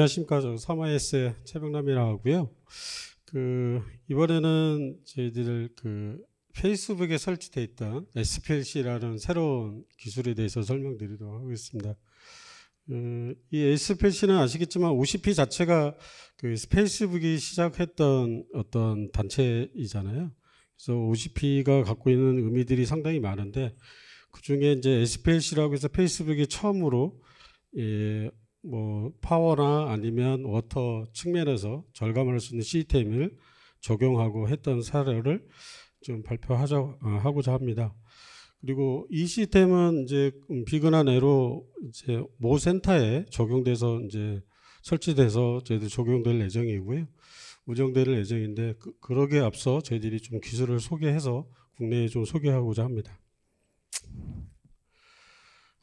안녕하십니까. 저 사마이스의 최병남이라고 하고요. 그 이번에는 저희들 그 페이스북에 설치돼 있던 SPLC라는 새로운 기술에 대해서 설명드리도록 하겠습니다. 그, 이 SPLC는 아시겠지만 OCP 자체가 그 페이스북이 시작했던 어떤 단체이잖아요. 그래서 OCP가 갖고 있는 의미들이 상당히 많은데 그 중에 이제 SPLC라고 해서 페이스북이 처음으로 예, 뭐 파워나 아니면 워터 측면에서 절감할 수 있는 시스템을 적용하고 했던 사례를 좀 발표하자 어, 하고자 합니다. 그리고 이 시스템은 이제 음, 비근한 애로 이제 모 센터에 적용돼서 이제 설치돼서 저희들 적용될 예정이고요. 우정될 예정인데 그, 러기에 앞서 저희들이 좀 기술을 소개해서 국내에 좀 소개하고자 합니다.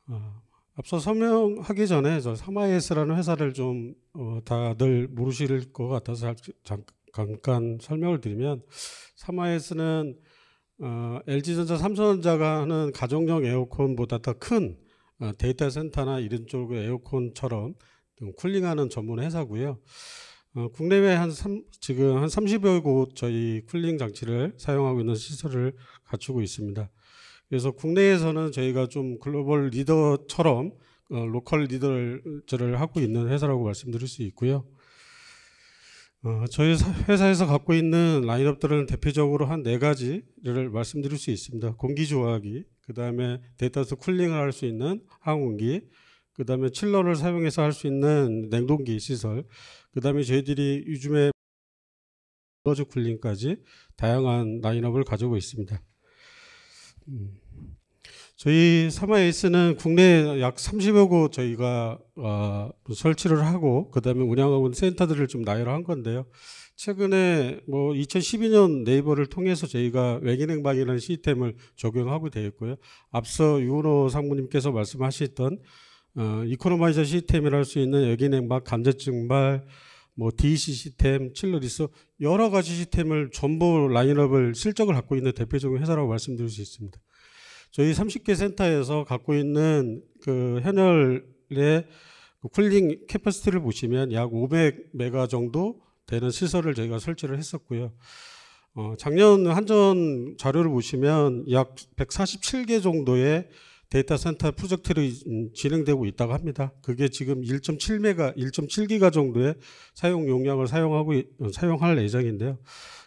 아. 앞서 설명하기 전에 저 사마이스라는 회사를 좀 어, 다들 모르실 것 같아서 잠깐 설명을 드리면 사마이스는 어, LG전자, 삼성전자가 하는 가정용 에어컨보다 더큰 어, 데이터 센터나 이런 쪽 에어컨처럼 쿨링하는 전문 회사고요. 어, 국내외 한 3, 지금 한 30여 곳 저희 쿨링 장치를 사용하고 있는 시설을 갖추고 있습니다. 그래서 국내에서는 저희가 좀 글로벌 리더처럼 어, 로컬 리더를 하고 있는 회사라고 말씀드릴 수 있고요. 어, 저희 회사에서 갖고 있는 라인업들은 대표적으로 한 네 가지를 말씀드릴 수 있습니다. 공기 조화기, 그 다음에 데이터에서 쿨링을 할 수 있는 항온기, 그 다음에 칠러를 사용해서 할 수 있는 냉동기 시설, 그 다음에 저희들이 요즘에 러즈 쿨링까지 다양한 라인업을 가지고 있습니다. 저희 사마에이스는 국내 약 30여 곳 저희가 어, 설치를 하고 그다음에 운영하고 있는 센터들을 좀 나열한 건데요. 최근에 뭐 2012년 네이버를 통해서 저희가 외계냉방이라는 시스템을 적용하고 되어 고요 앞서 유호 상무님께서 말씀하셨던 어, 이코노마이저 시스템이라 할수 있는 외계냉방, 감자증발, 뭐 DEC 시스템, 칠러리스 여러 가지 시스템을 전부 라인업을 실적을 갖고 있는 대표적인 회사라고 말씀드릴 수 있습니다. 저희 30개 센터에서 갖고 있는 그 현열의 그 쿨링 캐파시티를 보시면 약 500메가 정도 되는 시설을 저희가 설치를 했었고요. 어, 작년 한전 자료를 보시면 약 147개 정도의 데이터 센터 프로젝트로 음, 진행되고 있다고 합니다. 그게 지금 1.7메가, 1.7기가 정도의 사용 용량을 사용하고 어, 사용할 예정인데요.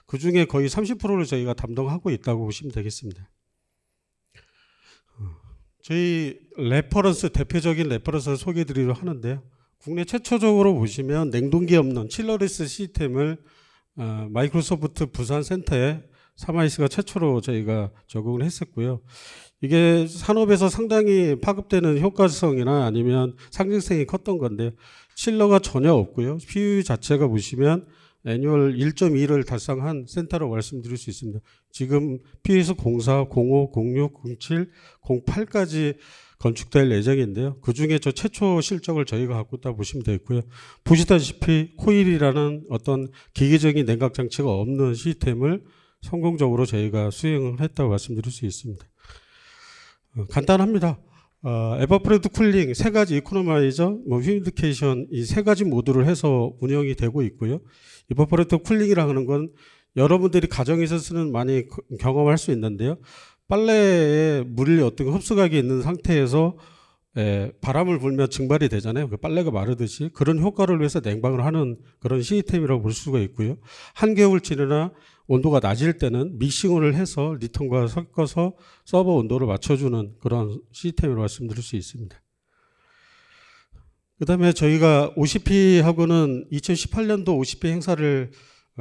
그 중에 거의 30%를 저희가 담당하고 있다고 보시면 되겠습니다. 저희 레퍼런스 대표적인 레퍼런스를 소개드리려 하는데요. 국내 최초적으로 보시면 냉동기 없는 칠러리스 시스템을 어, 마이크로소프트 부산 센터에 사마이스가 최초로 저희가 적용을 했었고요. 이게 산업에서 상당히 파급되는 효과성이나 아니면 상징성이 컸던 건데 실러가 전혀 없고요. PU 자체가 보시면 애니얼 1.2를 달성한 센터로 말씀드릴 수 있습니다. 지금 PU에서 04, 05, 06, 07, 08까지 건축될 예정인데요. 그 중에 저 최초 실적을 저희가 갖고 있다 보시면 되겠고요. 보시다시피 코일이라는 어떤 기계적인 냉각 장치가 없는 시스템을 성공적으로 저희가 수행을 했다고 말씀드릴 수 있습니다. 어, 간단합니다. 어, 에버프레드 쿨링 세 가지 이코노마이저, 뭐 휴미디케이션 이 세 가지 모드를 해서 운영이 되고 있고요. 에버프레드 쿨링이라 는건 여러분들이 가정에서 쓰는 많이 경험할 수 있는데요. 빨래에 물이 어떻 흡수각이 있는 상태에서 에, 예, 바람을 불면 증발이 되잖아요. 그 빨래가 마르듯이 그런 효과를 위해서 냉방을 하는 그런 시스템이라고 볼 수가 있고요. 한겨울 지나 온도가 낮을 때는 믹싱을 해서 리턴과 섞어서 서버 온도를 맞춰주는 그런 시스템이라고 말씀드릴 수 있습니다. 그 다음에 저희가 OCP하고는 2018년도 OCP 행사를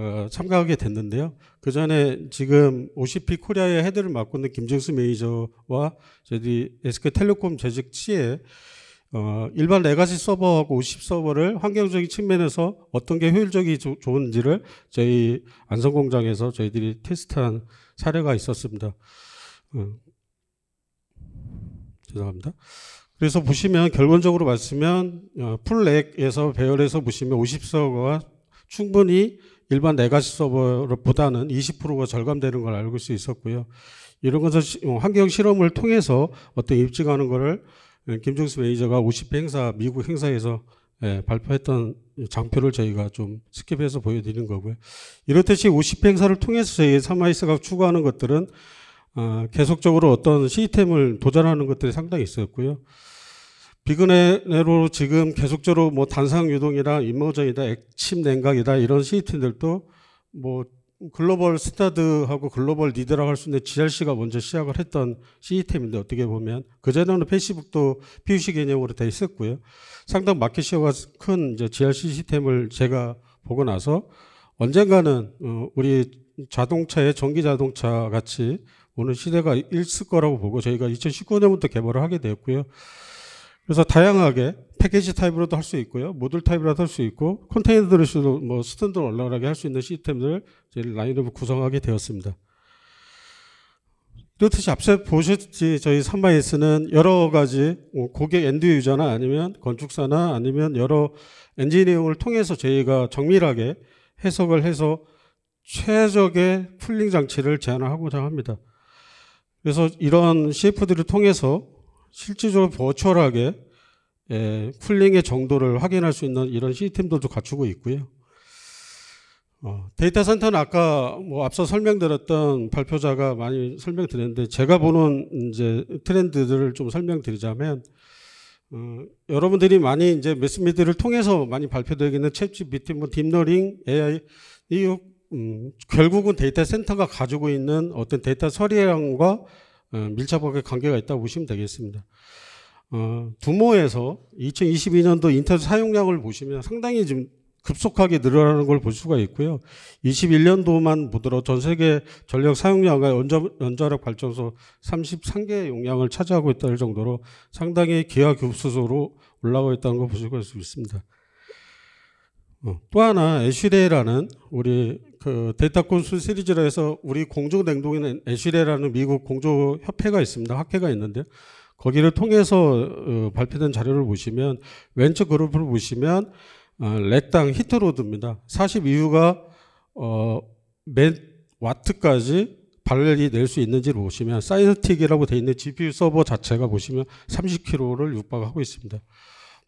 어, 참가하게 됐는데요. 그 전에 지금 OCP 코리아의 헤드를 맡고 있는 김정수 매니저와 저희들이 SK텔레콤 재직 시에 어, 일반 레가시 서버하고 50 서버를 환경적인 측면에서 어떤 게 효율적이 조, 좋은지를 저희 안성공장에서 저희들이 테스트한 사례가 있었습니다. 어, 죄송합니다. 그래서 보시면 결론적으로 봤으면 어, 풀렉에서 배열해서 보시면 50 서버와 충분히 일반 네가시 서버보다는 20%가 절감되는 걸 알고 수 있었고요. 이런 것을 어, 환경 실험을 통해서 어떤 입증하는 것을 예, 김종수 매니저가 50회 행사, 미국 행사에서 예, 발표했던 장표를 저희가 좀 스킵해서 보여드린 거고요. 이렇듯이 50회 행사를 통해서 저희 사마이스가 추구하는 것들은 아, 계속적으로 어떤 시스템을 도전하는 것들이 상당히 있었고요. 비근해로 지금 계속적으로 뭐 단상 유동이다, 임모정이다, 액침 냉각이다 이런 시스템들도 뭐 글로벌 스타드하고 글로벌 리드라고 할 수 있는 GRC가 먼저 시작을 했던 시스템인데 어떻게 보면 그전에는 페이스북도 PUC 개념으로 돼 있었고요. 상당 마켓시어가 큰 이제 GRC 시스템을 제가 보고 나서 언젠가는 어, 우리 자동차의 전기 자동차 같이 오는 시대가 있을 거라고 보고 저희가 2019년부터 개발을 하게 되었고요. 그래서 다양하게 패키지 타입으로도 할 수 있고요. 모듈 타입으로도 할 수 있고 컨테이너들에서도 뭐 스탠드로 올라가게 할 수 있는 시스템들을 라인업을 구성하게 되었습니다. 이렇듯이 앞서 보셨지 저희 3마이스는 여러 가지 뭐 고객 엔드 유저나 아니면 건축사나 아니면 여러 엔지니어를 통해서 저희가 정밀하게 해석을 해서 최적의 풀링 장치를 제안하고자 합니다. 그래서 이런 CF들을 통해서 실질적으로 버추얼하게 예, 쿨링의 정도를 확인할 수 있는 이런 시스템들도 갖추고 있고요. 어, 데이터 센터는 아까 뭐 앞서 설명드렸던 발표자가 많이 설명드렸는데 제가 보는 이제 트렌드들을 좀 설명드리자면 어, 여러분들이 많이 이제 매스미디를 통해서 많이 발표되고 있는 챗GPT, 뭐 딥러닝, AI 이 음, 결국은 데이터 센터가 가지고 있는 어떤 데이터 처리량과 어, 밀접하게 관계가 있다고 보시면 되겠습니다. 어, 두모에서 2022년도 인터넷 사용량을 보시면 상당히 지금 급속하게 늘어나는 걸 볼 수가 있고요. 21년도만 보더라도 전 세계 전력 사용량과 원자력 발전소 33개 용량을 차지하고 있다는 정도로 상당히 기하급수적으로 올라가 있다는 걸 보실 수 있습니다. 음. 또 하나 애쉬레라는 우리 그 데이터 콘수 시리즈라 해서 우리 공중 냉동인 에 애쉬레라는 미국 공조 협회가 있습니다. 학회가 있는데 거기를 통해서 어, 발표된 자료를 보시면 왼쪽 그룹을 보시면 어, 레땅 히트로드입니다. 사4이유가 어, 맨 와트까지 발열이 낼 수 있는지를 보시면 사이드틱이라고 되어 있는 GPU 서버 자체가 보시면 30kg를 육박하고 있습니다.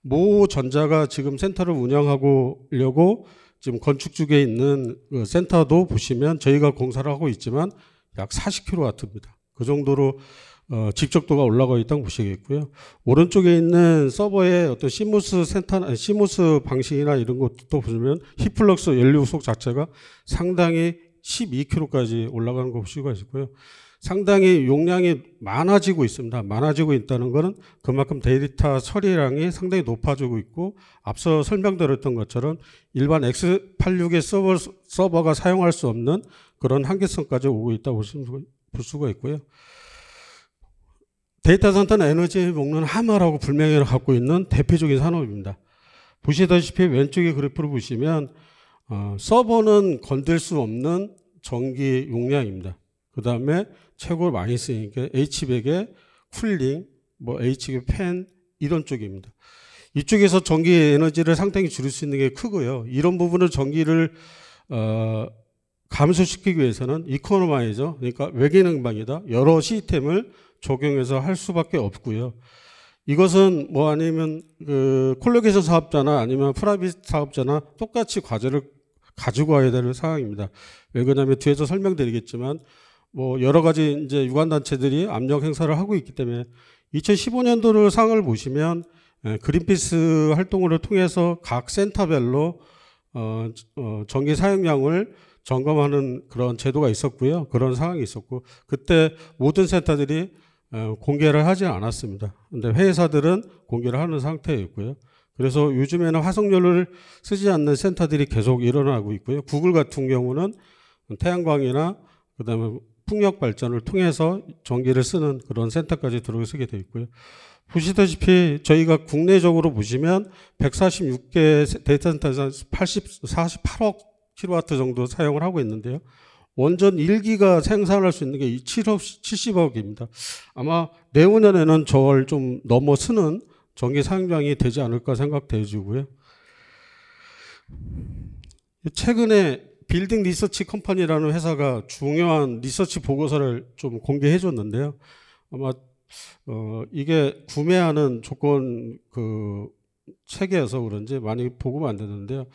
모 전자가 지금 센터를 운영하고려고 지금 건축 쪽에 있는 그 센터도 보시면 저희가 공사를 하고 있지만 약 40kW입니다. 그 정도로 어, 집적도가 올라가 있다고 보시겠고요. 오른쪽에 있는 서버의 어떤 시무스 센터, 시무스 방식이나 이런 것도 보시면 히플럭스 연료 속 자체가 상당히 12kg까지 올라가는 거 보실 수 있고요. 상당히 용량이 많아지고 있습니다. 많아지고 있다는 것은 그만큼 데이터 처리량이 상당히 높아지고 있고 앞서 설명드렸던 것처럼 일반 x86의 서버, 서버가 사용할 수 없는 그런 한계성까지 오고 있다고 볼 수가 있고요. 데이터 센터는 에너지 먹는 하마라고 불명예를 갖고 있는 대표적인 산업입니다. 보시다시피 왼쪽의 그래프를 보시면 어, 서버는 건들 수 없는 전기 용량입니다. 그 다음에 최고로 많이 쓰이니까 h 1 0 0의 쿨링, 뭐 h 1 그 0 0팬 이런 쪽입니다. 이쪽에서 전기 에너지를 상당히 줄일 수 있는 게 크고요. 이런 부분을 전기를 어, 감소시키기 위해서는 이코노마이저, 그러니까 외계능방이다. 여러 시스템을 적용해서 할 수밖에 없고요. 이것은 뭐 아니면 그 콜로케이션 사업자나 아니면 프라이빗 사업자나 똑같이 과제를 가지고 와야 되는 상황입니다. 왜 그러냐면 뒤에서 설명드리겠지만 뭐 여러 가지 이제 유관 단체들이 압력 행사를 하고 있기 때문에 2015년도를 상을 보시면 예, 그린피스 활동을 통해서 각 센터별로 어, 어, 전기 사용량을 점검하는 그런 제도가 있었고요. 그런 상황이 있었고 그때 모든 센터들이 어, 공개를 하지 않았습니다. 근데 회사들은 공개를 하는 상태였고요. 그래서 요즘에는 화석연료를 쓰지 않는 센터들이 계속 일어나고 있고요. 구글 같은 경우는 태양광이나 그다음에 풍력 발전을 통해서 전기를 쓰는 그런 센터까지 들어서게 되어 있고요. 보시다시피 저희가 국내적으로 보시면 146개 데이터 센터에서 80, 48억 킬로와트 정도 사용을 하고 있는데요. 원전 1기가 생산할 수 있는 게7 0억입니다 아마 내후년에는 저걸 좀 넘어 쓰는 전기 사용이 되지 않을까 생각되어지고요. 최근에 빌딩 리서치 컴퍼니라는 회사가 중요한 리서치 보고서를 좀 공개해 줬는데요. 아마 어, 이게 구매하는 조건 그 체계여서 그런지 많이 보고만안 되는데요.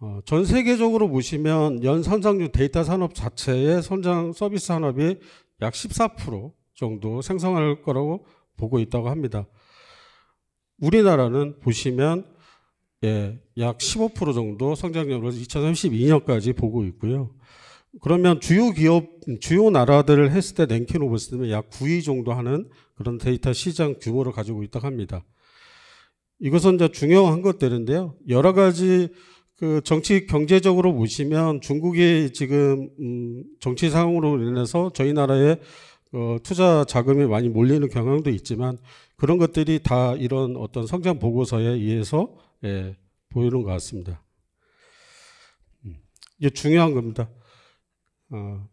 어, 전 세계적으로 보시면 연 상장률 데이터 산업 자체의 선장 서비스 산업이 약 14% 정도 생성할 거라고 보고 있다고 합니다. 우리나라는 보시면 예, 약15% 정도 성장률을 2032년까지 보고 있고요. 그러면 주요 기업, 주요 나라들을 했을 때 랭킹 오버스면 약 9위 정도 하는 그런 데이터 시장 규모를 가지고 있다 합니다. 이것은 이제 중요한 것들인데요. 여러 가지 그 정치 경제적으로 보시면 중국이 지금 음 정치 상황으로 인해서 저희 나라에 어 투자 자금이 많이 몰리는 경향도 있지만 그런 것들이 다 이런 어떤 성장 보고서에 의해서 예, 보이는 것 같습니다. 음, 이게 중요한 겁니다. 어,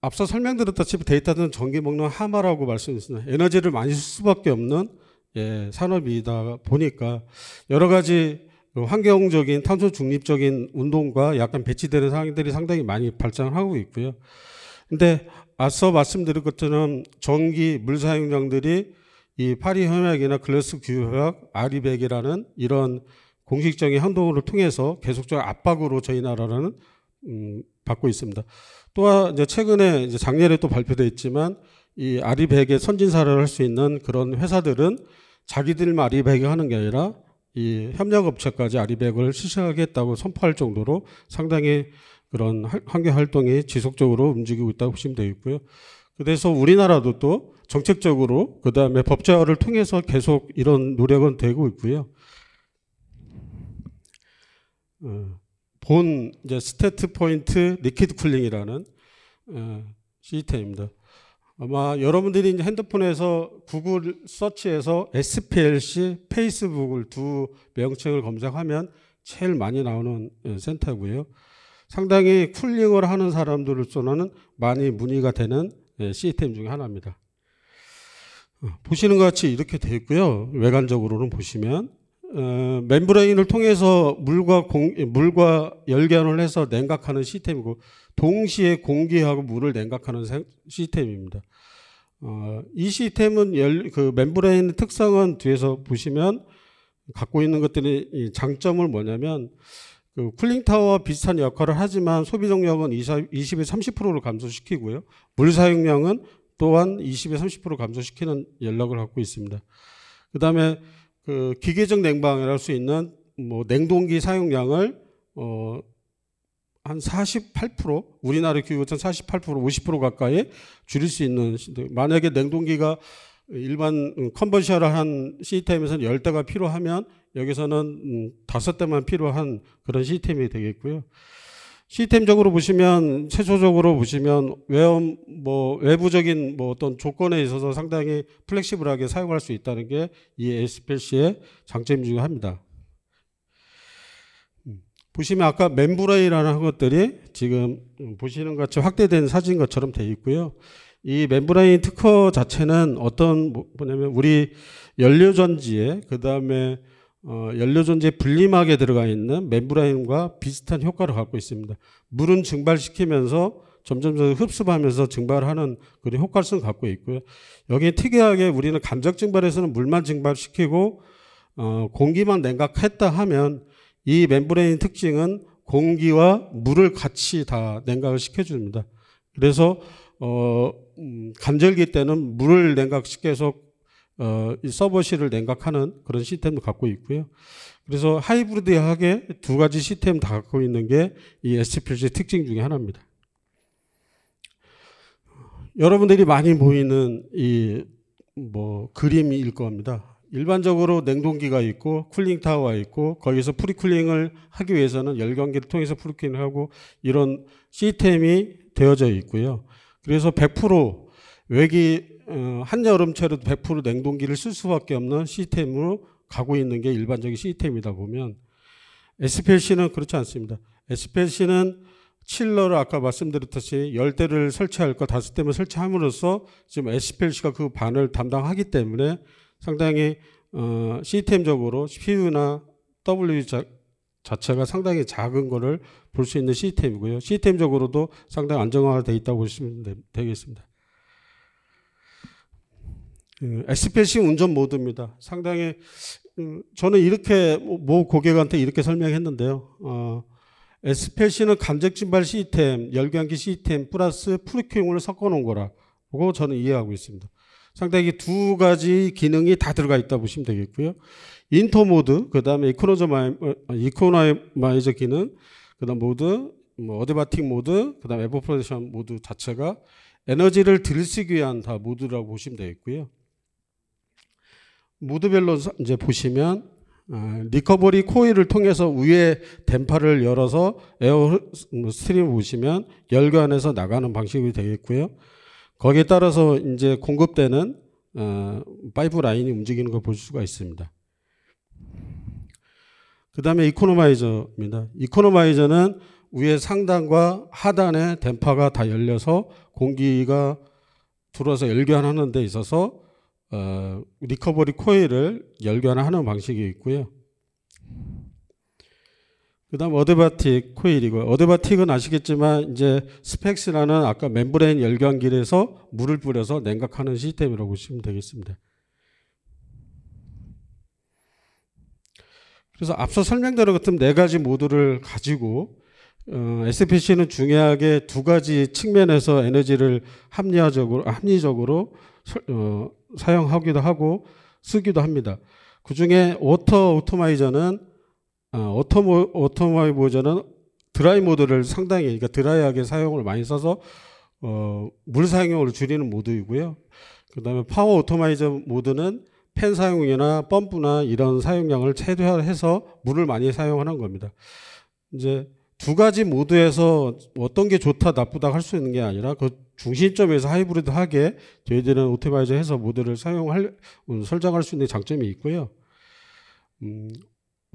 앞서 설명드렸다시피 데이터는 전기 먹는 하마라고 말씀드렸습니다. 에너지를 많이 쓸 수밖에 없는 예, 산업이다 보니까 여러 가지 그 환경적인 탄소 중립적인 운동과 약간 배치되는 상황들이 상당히 많이 발전하고 있고요. 근데 앞서 말씀드린 것처럼 전기 물 사용량들이 이 파리 협약이나 글래스 규약, 아리백이라는 이런 공식적인 행동을 통해서 계속적 압박으로 저희 나라는 음, 받고 있습니다. 또한 이제 최근에 이제 작년에 또 발표됐지만 이 아리백의 선진사를 할 수 있는 그런 회사들은 자기들 아리백이 하는 게 아니라 이 협력업체까지 아리백을 실시하겠다고 선포할 정도로 상당히 그런 환경 활동이 지속적으로 움직이고 있다고 보시면 되겠고요. 그래서 우리나라도 또 정책적으로 그다음에 법제화를 통해서 계속 이런 노력은 되고 있고요. 어, 본 이제 스태트 포인트 리퀴드 쿨링이라는 어, 시스템입니다. 아마 여러분들이 이제 핸드폰에서 구글 서치에서 SPLC, 페이스북을 두 명칭을 검색하면 제일 많이 나오는 예, 센터고요. 상당히 쿨링을 하는 사람들을 쏘는 많이 문의가 되는 예, 시스템 중에 하나입니다. 보시는 것 같이 이렇게 되어 있고요. 외관적으로는 보시면 어, 멤브레인을 통해서 물과 공, 예, 물과 열견을 해서 냉각하는 시스템이고 동시에 공기하고 물을 냉각하는 시스템입니다. 어, 이 시스템은 열, 그 멤브레인의 특성은 뒤에서 보시면 갖고 있는 것들이 장점을 뭐냐면 그 쿨링 타워와 비슷한 역할을 하지만 소비 동력은 20, 20에 30%를 감소시키고요. 물 사용량은 또한 20에 30% 감소시키는 연락을 갖고 있습니다. 그다음에 그 기계적 냉방이라 할수 있는 뭐 냉동기 사용량을 어한48% 우리나라 기후오천 48% 50% 가까이 줄일 수 있는 만약에 냉동기가 일반 컨버셔럴한 시스템에서는 열대가 필요하면 여기서는 음, 다섯 대만 필요한 그런 시스템이 되겠고요. 시스템적으로 보시면 최소적으로 보시면 외음 뭐 외부적인 뭐 어떤 조건에 있어서 상당히 플렉시블하게 사용할 수 있다는 게 이 s p l c 의 장점 중에 합니다. 음, 보시면 아까 멤브레이라는 것들이 지금 보시는 같이 확대된 사진 것처럼 돼 있고요. 이 멤브레인 특허 자체는 어떤 뭐, 뭐냐면 우리 연료전지에 그 다음에 어, 연료 존재에 분리막에 들어가 있는 멤브라인과 비슷한 효과를 갖고 있습니다. 물은 증발시키면서 점점 흡수하면서 증발하는 그런 효과성 갖고 있고요. 여기 특이하게 우리는 감적 증발에서는 물만 증발시키고 어, 공기만 냉각했다 하면 이 멤브레인 특징은 공기와 물을 같이 다 냉각을 시켜줍니다. 그래서 어, 음, 간절기 때는 물을 냉각시켜서 어, 서버실을 냉각하는 그런 시스템도 갖고 있고요. 그래서 하이브리드하게 두 가지 시스템 다 갖고 있는 게 이 SPLC의 특징 중에 하나입니다. 여러분들이 많이 보이는 이 뭐 그림일 겁니다. 일반적으로 냉동기가 있고 쿨링 타워가 있고 거기서 프리쿨링을 하기 위해서는 열경기를 통해서 프리쿨링을 하고 이런 시스템이 되어져 있고요. 그래서 100% 외기 어, 한여름철에도 100% 냉동기를 쓸 수밖에 없는 시스템으로 가고 있는 게 일반적인 시스템이다 보면 SPLC는 그렇지 않습니다. SPLC는 칠러를 아까 말씀드렸듯이 열대를 설치할 거 다섯 대만 설치함으로써 지금 SPLC가 그 반을 담당하기 때문에 상당히 어, 시스템적으로 CPU나 W 자, 자체가 상당히 작은 거를 볼수 있는 시스템이고요. 시스템적으로도 상당히 안정화가 돼 있다고 보시면 되, 되겠습니다. 예, SPC 운전 모드입니다. 상당히 음, 저는 이렇게 모 고객한테 이렇게 설명했는데요. 어, SPC는 감적진발 시스템, 열광기 시스템 플러스 프리큐잉을 섞어놓은 거라고 저는 이해하고 있습니다. 상당히 두 가지 기능이 다 들어가 있다 보시면 되겠고요. 인터 모드, 그 다음에 이코노 마이, 어, 저 기능, 그 다음 모드, 뭐 어드바틱 모드, 그 다음 에버프레션 모드 자체가 에너지를 들쓰기 위한 다 모드라고 보시면 되겠고요. 모드별로 이제 보시면 어, 리커버리 코일을 통해서 위에 댐파를 열어서 에어 뭐 스트림 보시면 열교안에서 나가는 방식이 되겠고요. 거기에 따라서 이제 공급되는 어, 파이프 라인이 움직이는 걸 볼 수가 있습니다. 그 다음에 이코노마이저입니다. 이코노마이저는 위에 상단과 하단에 댐파가 다 열려서 공기가 들어서 열견하는 교데 있어서 어, 리커버리 코일을 열견하는 방식이 있고요. 그다음 어드바틱 코일이고 어드바틱은 아시겠지만 이제 스펙스라는 아까 멤브레인 열광길에서 물을 뿌려서 냉각하는 시스템이라고 보시면 되겠습니다. 그래서 앞서 설명대로 같은 네 가지 모드를 가지고 어, SPC는 중요하게 두 가지 측면에서 에너지를 합리적으로 합리적으로 어, 사용하기도 하고 쓰기도 합니다. 그 중에 워터 오토마이저는 어, 오토 오토마이저는 드라이 모드를 상당히 그러니까 드라이하게 사용을 많이 써서 어, 물 사용을 줄이는 모드이고요. 그 다음에 파워 오토마이저 모드는 펜 사용이나 펌프나 이런 사용량을 최대화해서 물을 많이 사용하는 겁니다. 이제 두 가지 모드에서 어떤 게 좋다 나쁘다 할 수 있는 게 아니라 그 중심점에서 하이브리드하게 저희들은 오토바이저해서 모델을 사용할 설정할 수 있는 장점이 있고요. 음,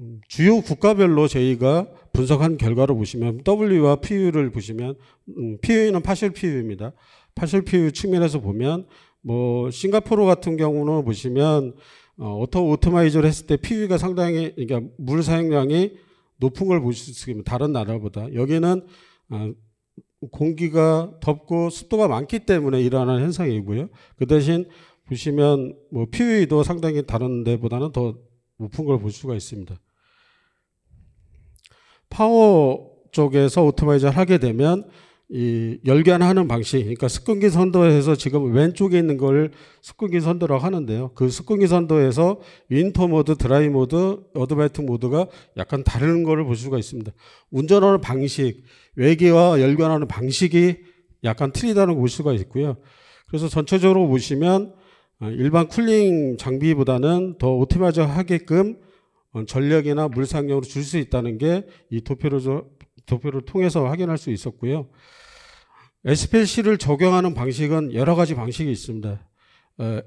음 주요 국가별로 저희가 분석한 결과로 보시면 W와 PU를 보시면 음, PU는 파셜 PU입니다. 파셜 PU 측면에서 보면 뭐 싱가포르 같은 경우는 보시면 어, 오토 오토마이저를 했을 때 PU가 상당히 그러니까 물 사용량이 높은 걸 보실 수 있습니다. 다른 나라보다 여기는 어, 공기가 덥고 습도가 많기 때문에 일어나는 현상이고요. 그 대신 보시면 뭐 p u 도 상당히 다른 데보다는 더 높은 걸 볼 수가 있습니다. 파워 쪽에서 오토바이저를 하게 되면 이 열견하는 방식, 그러니까 습근기 선도에서 지금 왼쪽에 있는 걸 습근기 선도라고 하는데요. 그 습근기 선도에서 윈터 모드, 드라이 모드, 어드바이트 모드가 약간 다른 거를 실 수가 있습니다. 운전하는 방식, 외계와 열견하는 방식이 약간 틀리다는 걸 볼 수가 있고요. 그래서 전체적으로 보시면 어, 일반 쿨링 장비보다는 더 오티마이저 하게끔 어, 전력이나 물상력으로 줄 수 있다는 게 이 도표로 도표를 통해서 확인할 수 있었고요. SPC를 적용하는 방식은 여러 가지 방식이 있습니다.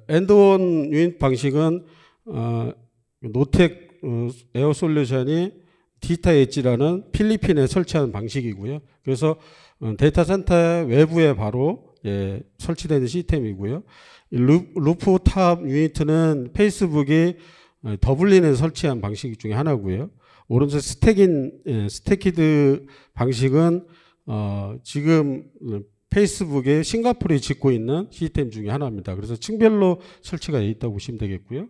엔드원 유닛 방식은 어, 노텍 어, 에어솔루션이 디지타 엣지라는 필리핀에 설치하는 방식이고요. 그래서 어, 데이터 센터 외부에 바로 예, 설치되는 시스템이고요. 루, 프탑유니트 페이스북이 어, 더블린에 설치한 방식 중에 하나고요. 오른손 스택인 예, 스택키드 방식은 어, 지금 페이스북에 싱가포르에 짓고 있는 시스템 중에 하나입니다. 그래서 층별로 설치가 돼 있다고 보시면 되겠고요.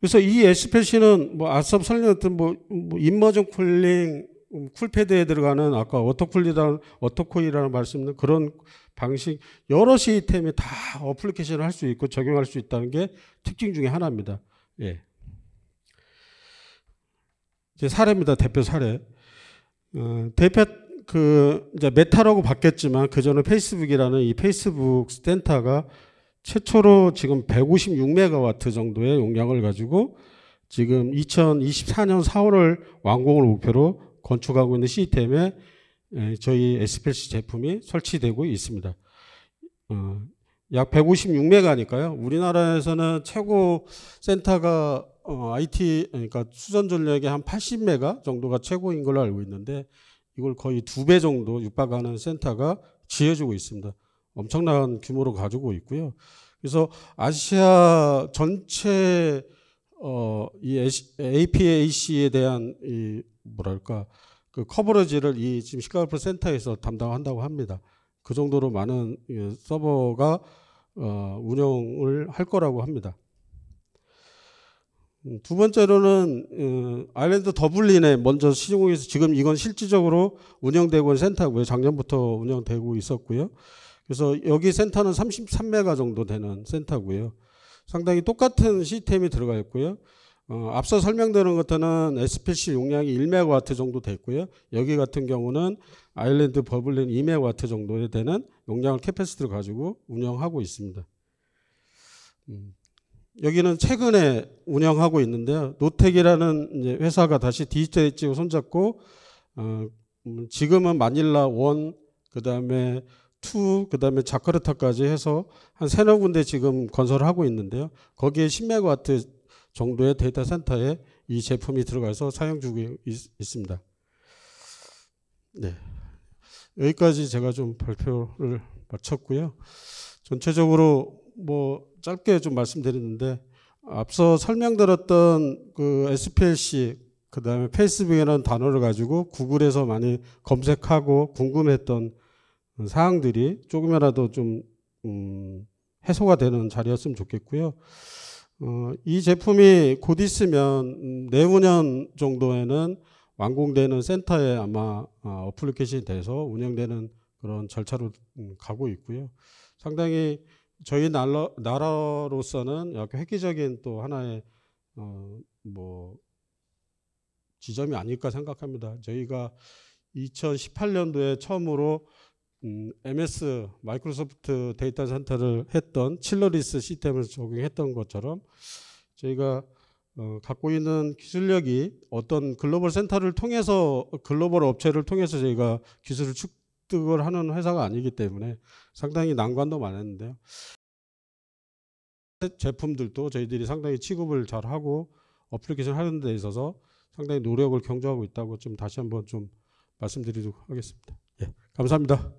그래서 이에스페는뭐 앞서 설명했던 뭐, 뭐 인머전 쿨링, 음, 쿨패드에 들어가는 아까 워터쿨이라는 워터코이라는 말씀은 그런 방식 여러 시스템이 다 어플리케이션을 할 수 있고 적용할 수 있다는 게 특징 중에 하나입니다. 예. 이제 사례입니다. 대표 사례. 어, 대표 그 이제 메타라고 바뀌었지만 그 전에 페이스북이라는 이 페이스북 스탠가 최초로 지금 156메가와트 정도의 용량을 가지고 지금 2024년 4월을 완공을 목표로 건축하고 있는 시스템에 예, 저희 SPLC 제품이 설치되고 있습니다. 어, 약 156메가니까요. 우리나라에서는 최고 센터가 어, IT 그러니까 수전 전력의 한 80메가 정도가 최고인 걸로 알고 있는데 이걸 거의 두 배 정도 육박하는 센터가 지어지고 있습니다. 엄청난 규모로 가지고 있고요. 그래서 아시아 전체 어, 이 APAC에 대한 이 뭐랄까 그 커버러지를 이 지금 시카고포 센터에서 담당한다고 합니다. 그 정도로 많은 예, 서버가 어, 운영을 할 거라고 합니다. 음, 두 번째로는 어, 아일랜드 더블린에 먼저 시공해서 지금 이건 실질적으로 운영되고 있는 센터고요. 작년부터 운영되고 있었고요. 그래서 여기 센터는 33메가 정도 되는 센터고요. 상당히 똑같은 시스템이 들어가 있고요. 어, 앞서 설명드린 것들은 SPC 용량이 1메가와트 정도 됐고요. 여기 같은 경우는 아일랜드 버블린 2메가와트 정도 되는 용량을 캐패스티를 가지고 운영하고 있습니다. 음. 여기는 최근에 운영하고 있는데요. 노텍이라는 회사가 다시 디지털 손잡고 어, 음, 지금은 마닐라 원, 그 다음에 투, 그 다음에 자카르타까지 해서 한 세너 군데 지금 건설을 하고 있는데요. 거기에 10메가와트 정도의 데이터 센터에 이 제품이 들어가서 사용 중에 있습니다. 네. 여기까지 제가 좀 발표를 마쳤고요. 전체적으로 뭐 짧게 좀 말씀드렸는데 앞서 설명드렸던 그 SPLC 그다음에 페이스북이라는 단어를 가지고 구글에서 많이 검색하고 궁금했던 사항들이 조금이라도 좀 음, 해소가 되는 자리였으면 좋겠고요. 어, 이 제품이 곧 있으면 내후년 정도에는 완공되는 센터에 아마 어, 어플리케이션이 돼서 운영되는 그런 절차로 가고 있고요. 상당히 저희 나라, 나라로서는 약간 획기적인 또 하나의 어, 뭐 지점이 아닐까 생각합니다. 저희가 2018년도에 처음으로 음, MS 마이크로소프트 데이터 센터를 했던 칠러리스 시스템을 적용했던 것처럼 저희가 어, 갖고 있는 기술력이 어떤 글로벌 센터를 통해서 글로벌 업체를 통해서 저희가 기술을 축, 납득을 하는 회사가 아니기 때문에 상당히 난관도 많았는데요. 제품들도 저희들이 상당히 취급을 잘 하고 어플리케이션 하는 데 있어서 상당히 노력을 경조하고 있다고 좀 다시 한번 좀 말씀드리도록 하겠습니다. 예, 감사합니다.